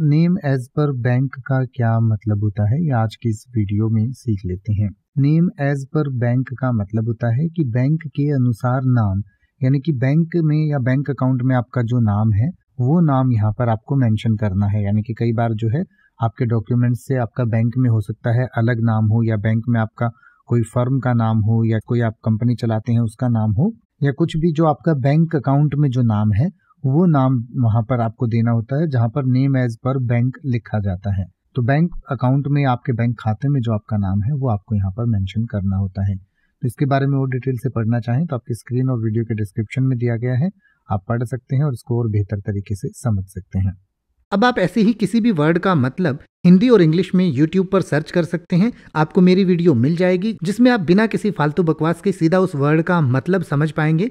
name as per bank का क्या मतलब होता है ये आज की इस वीडियो में सीख लेते हैं नेम एज पर बैंक का मतलब होता है कि बैंक के अनुसार नाम यानी कि बैंक में या बैंक अकाउंट में आपका जो नाम है वो नाम यहाँ पर आपको मेंशन करना है यानी कि कई बार जो है आपके डॉक्यूमेंट से आपका बैंक में हो सकता है अलग नाम हो या बैंक में आपका कोई फर्म का नाम हो या कोई आप कंपनी चलाते हैं उसका नाम हो या कुछ भी जो आपका बैंक अकाउंट में जो नाम है वो नाम वहां पर आपको देना होता है जहाँ पर नेम एज पर बैंक लिखा जाता है तो बैंक अकाउंट में आपके बैंक खाते में जो आपका नाम है वो आपको यहाँ पर मैंशन करना होता है तो इसके बारे में और डिटेल से पढ़ना चाहें तो आपकी स्क्रीन और वीडियो के डिस्क्रिप्शन में दिया गया है आप पढ़ सकते हैं और इसको और बेहतर तरीके से समझ सकते हैं अब आप ऐसे ही किसी भी वर्ड का मतलब हिंदी और इंग्लिश में यूट्यूब पर सर्च कर सकते हैं आपको मेरी वीडियो मिल जाएगी जिसमें आप बिना किसी फालतू बकवास के सीधा उस वर्ड का मतलब समझ पाएंगे